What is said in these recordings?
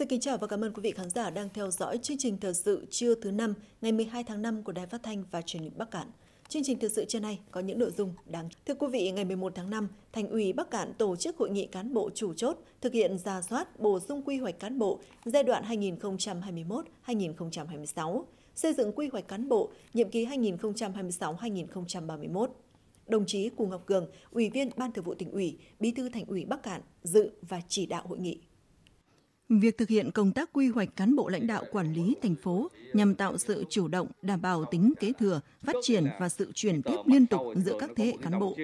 Xin kính chào và cảm ơn quý vị khán giả đang theo dõi chương trình thời sự trưa thứ năm ngày 12 tháng 5 của Đài Phát thanh và Truyền hình Bắc Cạn. Chương trình thời sự trưa nay có những nội dung đáng. Thưa quý vị, ngày 11 tháng 5, Thành ủy Bắc Cạn tổ chức hội nghị cán bộ chủ chốt thực hiện ra soát bổ sung quy hoạch cán bộ giai đoạn 2021-2026, xây dựng quy hoạch cán bộ nhiệm kỳ 2026-2031 đồng chí Cù Ngọc Cường, Ủy viên Ban Thường vụ tỉnh ủy, Bí thư Thành ủy Bắc Cạn dự và chỉ đạo hội nghị. Việc thực hiện công tác quy hoạch cán bộ lãnh đạo quản lý thành phố nhằm tạo sự chủ động, đảm bảo tính kế thừa, phát triển và sự chuyển tiếp liên tục giữa các thế hệ cán bộ.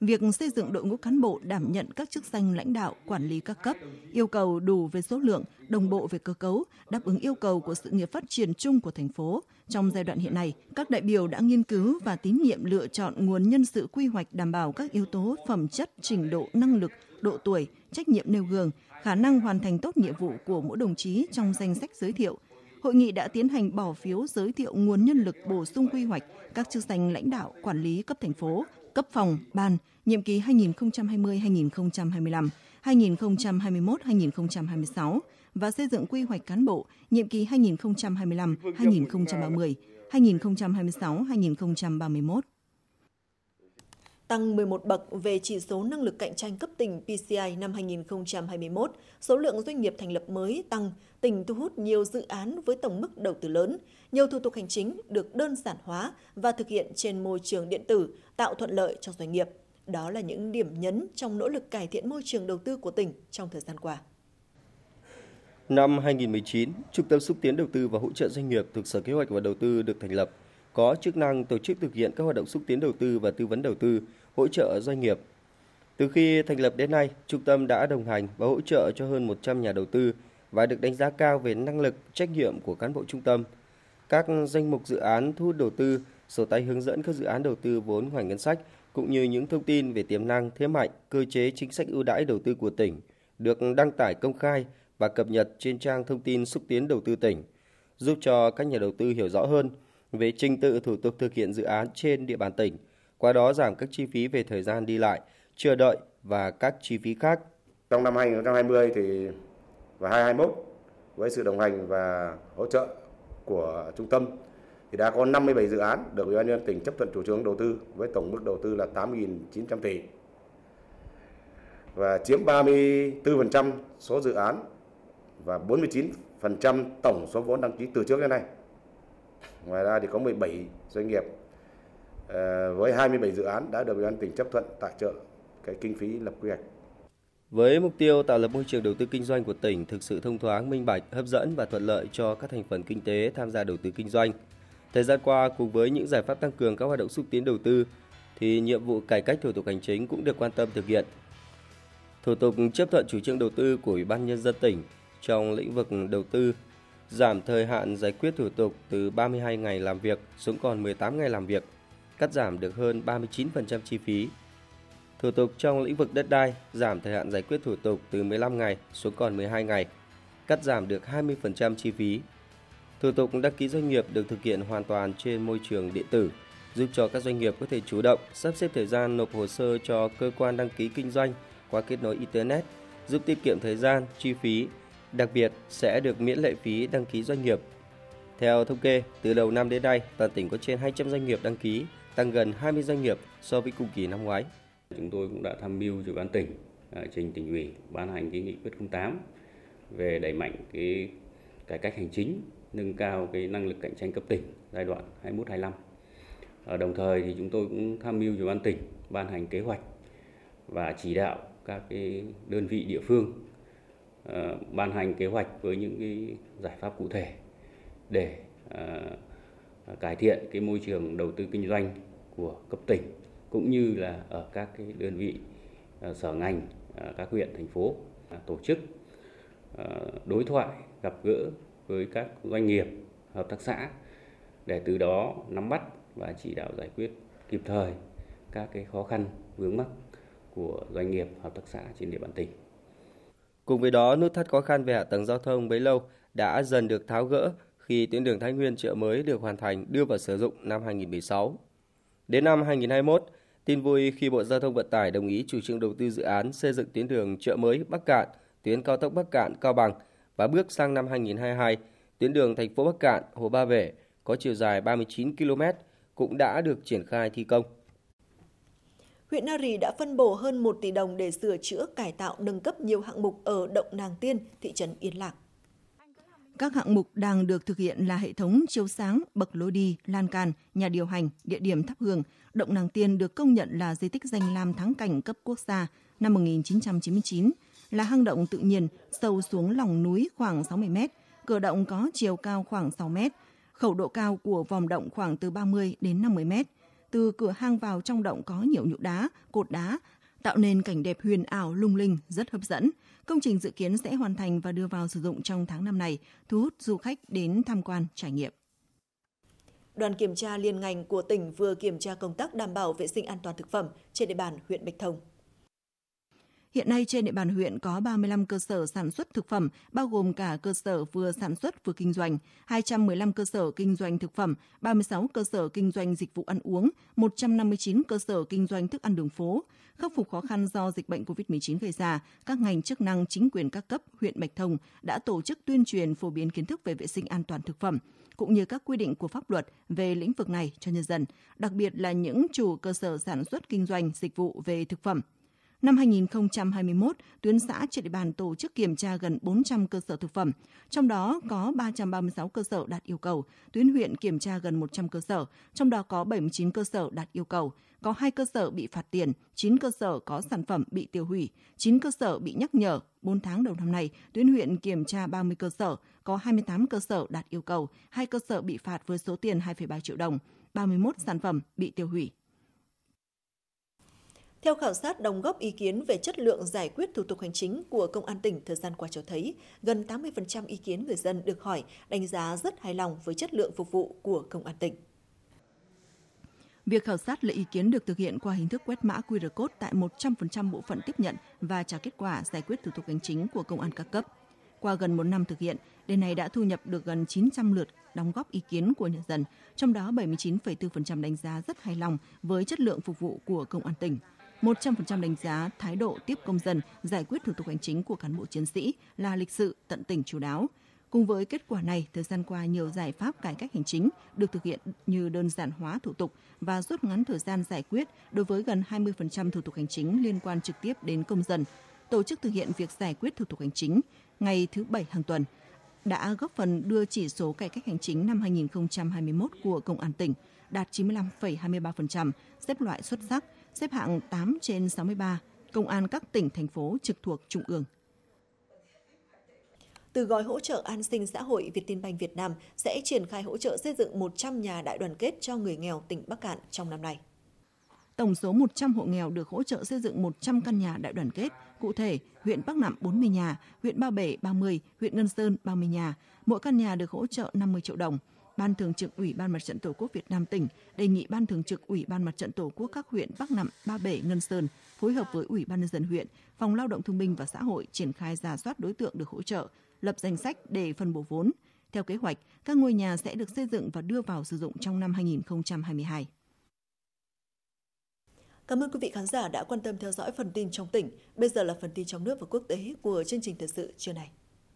Việc xây dựng đội ngũ cán bộ đảm nhận các chức danh lãnh đạo, quản lý các cấp, yêu cầu đủ về số lượng, đồng bộ về cơ cấu, đáp ứng yêu cầu của sự nghiệp phát triển chung của thành phố. Trong giai đoạn hiện nay, các đại biểu đã nghiên cứu và tín nhiệm lựa chọn nguồn nhân sự quy hoạch đảm bảo các yếu tố phẩm chất, trình độ, năng lực, độ tuổi, trách nhiệm nêu gương – khả năng hoàn thành tốt nhiệm vụ của mỗi đồng chí trong danh sách giới thiệu. Hội nghị đã tiến hành bỏ phiếu giới thiệu nguồn nhân lực bổ sung quy hoạch các chức danh lãnh đạo quản lý cấp thành phố, cấp phòng, ban, nhiệm kỳ 2020-2025, 2021-2026 và xây dựng quy hoạch cán bộ nhiệm kỳ 2025-2030, 2026-2031 tăng 11 bậc về chỉ số năng lực cạnh tranh cấp tỉnh PCI năm 2021, số lượng doanh nghiệp thành lập mới tăng, tỉnh thu hút nhiều dự án với tổng mức đầu tư lớn, nhiều thủ tục hành chính được đơn giản hóa và thực hiện trên môi trường điện tử, tạo thuận lợi cho doanh nghiệp. Đó là những điểm nhấn trong nỗ lực cải thiện môi trường đầu tư của tỉnh trong thời gian qua. Năm 2019, Trung tâm xúc tiến đầu tư và hỗ trợ doanh nghiệp thuộc Sở Kế hoạch và Đầu tư được thành lập có chức năng tổ chức thực hiện các hoạt động xúc tiến đầu tư và tư vấn đầu tư hỗ trợ doanh nghiệp. Từ khi thành lập đến nay, trung tâm đã đồng hành và hỗ trợ cho hơn 100 nhà đầu tư và được đánh giá cao về năng lực, trách nhiệm của cán bộ trung tâm. Các danh mục dự án thu hút đầu tư, sổ tay hướng dẫn các dự án đầu tư vốn ngoài ngân sách cũng như những thông tin về tiềm năng, thế mạnh, cơ chế chính sách ưu đãi đầu tư của tỉnh được đăng tải công khai và cập nhật trên trang thông tin xúc tiến đầu tư tỉnh, giúp cho các nhà đầu tư hiểu rõ hơn về trình tự thủ tục thực hiện dự án trên địa bàn tỉnh – qua đó giảm các chi phí về thời gian đi lại, chờ đợi và các chi phí khác. Trong năm 2020 thì và 2021 với sự đồng hành và hỗ trợ của trung tâm thì đã có 57 dự án được Ủy ban nhân dân tỉnh chấp thuận chủ trương đầu tư với tổng mức đầu tư là 8.900 tỷ và chiếm 34% số dự án và 49% tổng số vốn đăng ký từ trước đến nay. Ngoài ra thì có 17 doanh nghiệp Ờ, với 27 dự án đã được Ủy ban tỉnh chấp thuận tài trợ cái kinh phí lập quy hoạch. Với mục tiêu tạo lập môi trường đầu tư kinh doanh của tỉnh thực sự thông thoáng, minh bạch, hấp dẫn và thuận lợi cho các thành phần kinh tế tham gia đầu tư kinh doanh. Thời gian qua cùng với những giải pháp tăng cường các hoạt động xúc tiến đầu tư thì nhiệm vụ cải cách thủ tục hành chính cũng được quan tâm thực hiện. Thủ tục chấp thuận chủ trương đầu tư của Ủy ban nhân dân tỉnh trong lĩnh vực đầu tư giảm thời hạn giải quyết thủ tục từ 32 ngày làm việc xuống còn 18 ngày làm việc cắt giảm được hơn 39% chi phí. Thủ tục trong lĩnh vực đất đai giảm thời hạn giải quyết thủ tục từ 15 ngày xuống còn 12 ngày, cắt giảm được 20% chi phí. Thủ tục đăng ký doanh nghiệp được thực hiện hoàn toàn trên môi trường điện tử, giúp cho các doanh nghiệp có thể chủ động sắp xếp thời gian nộp hồ sơ cho cơ quan đăng ký kinh doanh qua kết nối internet, giúp tiết kiệm thời gian, chi phí, đặc biệt sẽ được miễn lệ phí đăng ký doanh nghiệp. Theo thống kê, từ đầu năm đến nay, toàn tỉnh có trên 200 doanh nghiệp đăng ký, tăng gần 20 doanh nghiệp so với cùng kỳ năm ngoái. Chúng tôi cũng đã tham mưu cho ban tỉnh à, trình tỉnh ủy ban hành cái nghị quyết 08 về đẩy mạnh cái cải cách hành chính, nâng cao cái năng lực cạnh tranh cấp tỉnh giai đoạn 21-25. Ờ, đồng thời thì chúng tôi cũng tham mưu cho ban tỉnh ban hành kế hoạch và chỉ đạo các cái đơn vị địa phương ờ, ban hành kế hoạch với những cái giải pháp cụ thể để ờ, cải thiện cái môi trường đầu tư kinh doanh của cấp tỉnh cũng như là ở các cái đơn vị ờ, sở ngành ờ, các huyện thành phố à, tổ chức ờ, đối thoại gặp gỡ với các doanh nghiệp hợp tác xã để từ đó nắm bắt và chỉ đạo giải quyết kịp thời các cái khó khăn vướng mắc của doanh nghiệp hợp tác xã trên địa bàn tỉnh. Cùng với đó, nút thắt khó khăn về hạ tầng giao thông bấy lâu đã dần được tháo gỡ, khi tuyến đường Thái Nguyên chợ mới được hoàn thành đưa vào sử dụng năm 2016. Đến năm 2021, tin vui khi Bộ Giao thông Vận tải đồng ý chủ trương đầu tư dự án xây dựng tuyến đường chợ mới Bắc Cạn, tuyến cao tốc Bắc Cạn Cao Bằng và bước sang năm 2022, tuyến đường thành phố Bắc Cạn Hồ Ba Bể có chiều dài 39 km cũng đã được triển khai thi công huyện Na Rì đã phân bổ hơn 1 tỷ đồng để sửa chữa, cải tạo, nâng cấp nhiều hạng mục ở động Nàng Tiên, thị trấn Yên Lạc. Các hạng mục đang được thực hiện là hệ thống chiếu sáng, bậc lối đi, lan can, nhà điều hành, địa điểm thắp hương. Động Nàng Tiên được công nhận là di tích danh lam thắng cảnh cấp quốc gia năm 1999, là hang động tự nhiên sâu xuống lòng núi khoảng 60 mét, cửa động có chiều cao khoảng 6 mét, khẩu độ cao của vòm động khoảng từ 30 đến 50 mét. Từ cửa hang vào trong động có nhiều nhũ đá, cột đá, tạo nên cảnh đẹp huyền ảo lung linh rất hấp dẫn. Công trình dự kiến sẽ hoàn thành và đưa vào sử dụng trong tháng năm này, thu hút du khách đến tham quan trải nghiệm. Đoàn kiểm tra liên ngành của tỉnh vừa kiểm tra công tác đảm bảo vệ sinh an toàn thực phẩm trên địa bàn huyện Bạch Thông. Hiện nay trên địa bàn huyện có 35 cơ sở sản xuất thực phẩm, bao gồm cả cơ sở vừa sản xuất vừa kinh doanh, 215 cơ sở kinh doanh thực phẩm, 36 cơ sở kinh doanh dịch vụ ăn uống, 159 cơ sở kinh doanh thức ăn đường phố. Khắc phục khó khăn do dịch bệnh COVID-19 gây ra, các ngành chức năng chính quyền các cấp huyện Bạch Thông đã tổ chức tuyên truyền phổ biến kiến thức về vệ sinh an toàn thực phẩm cũng như các quy định của pháp luật về lĩnh vực này cho nhân dân, đặc biệt là những chủ cơ sở sản xuất kinh doanh dịch vụ về thực phẩm Năm 2021, tuyến xã trên địa bàn tổ chức kiểm tra gần 400 cơ sở thực phẩm, trong đó có 336 cơ sở đạt yêu cầu, tuyến huyện kiểm tra gần 100 cơ sở, trong đó có 79 cơ sở đạt yêu cầu, có 2 cơ sở bị phạt tiền, 9 cơ sở có sản phẩm bị tiêu hủy, 9 cơ sở bị nhắc nhở. 4 tháng đầu năm nay, tuyến huyện kiểm tra 30 cơ sở, có 28 cơ sở đạt yêu cầu, 2 cơ sở bị phạt với số tiền 2,3 triệu đồng, 31 sản phẩm bị tiêu hủy. Theo khảo sát đóng góp ý kiến về chất lượng giải quyết thủ tục hành chính của Công an tỉnh thời gian qua cho thấy, gần 80% ý kiến người dân được hỏi đánh giá rất hài lòng với chất lượng phục vụ của Công an tỉnh. Việc khảo sát lấy ý kiến được thực hiện qua hình thức quét mã QR code tại 100% bộ phận tiếp nhận và trả kết quả giải quyết thủ tục hành chính của công an các cấp. Qua gần một năm thực hiện, đề này đã thu nhập được gần 900 lượt đóng góp ý kiến của nhân dân, trong đó 79,4% đánh giá rất hài lòng với chất lượng phục vụ của công an tỉnh, 100% đánh giá thái độ tiếp công dân, giải quyết thủ tục hành chính của cán bộ chiến sĩ là lịch sự, tận tình chú đáo. Cùng với kết quả này, thời gian qua nhiều giải pháp cải cách hành chính được thực hiện như đơn giản hóa thủ tục và rút ngắn thời gian giải quyết đối với gần 20% thủ tục hành chính liên quan trực tiếp đến công dân, tổ chức thực hiện việc giải quyết thủ tục hành chính ngày thứ Bảy hàng tuần đã góp phần đưa chỉ số cải cách hành chính năm 2021 của Công an tỉnh đạt 95,23%, xếp loại xuất sắc – xếp hạng 8 trên 63, công an các tỉnh, thành phố trực thuộc Trung ương. Từ gói hỗ trợ an sinh xã hội Việt Banh Việt Nam sẽ triển khai hỗ trợ xây dựng 100 nhà đại đoàn kết cho người nghèo tỉnh Bắc Cạn trong năm nay. Tổng số 100 hộ nghèo được hỗ trợ xây dựng 100 căn nhà đại đoàn kết. Cụ thể, huyện Bắc Nạm 40 nhà, huyện Ba Bể 30, huyện Ngân Sơn 30 nhà. Mỗi căn nhà được hỗ trợ 50 triệu đồng. Ban Thường trực Ủy ban Mặt trận Tổ quốc Việt Nam tỉnh đề nghị Ban Thường trực Ủy ban Mặt trận Tổ quốc các huyện Bắc Nậm, Ba Bể, Ngân Sơn phối hợp với Ủy ban nhân dân huyện, Phòng Lao động Thương binh và Xã hội triển khai giả soát đối tượng được hỗ trợ, lập danh sách để phân bổ vốn. Theo kế hoạch, các ngôi nhà sẽ được xây dựng và đưa vào sử dụng trong năm 2022. Cảm ơn quý vị khán giả đã quan tâm theo dõi phần tin trong tỉnh. Bây giờ là phần tin trong nước và quốc tế của chương trình thời sự chiều này.